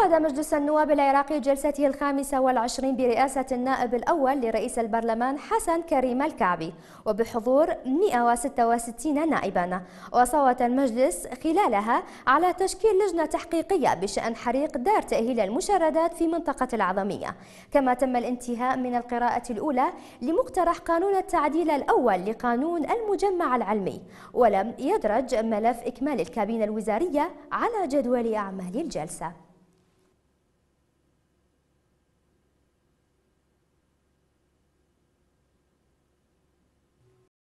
عقد مجلس النواب العراقي جلسته الخامسة والعشرين برئاسة النائب الأول لرئيس البرلمان حسن كريم الكعبي وبحضور 166 نائبا وصوت المجلس خلالها على تشكيل لجنة تحقيقية بشأن حريق دار تأهيل المشردات في منطقة العظمية كما تم الانتهاء من القراءة الأولى لمقترح قانون التعديل الأول لقانون المجمع العلمي ولم يدرج ملف إكمال الكابينة الوزارية على جدول أعمال الجلسة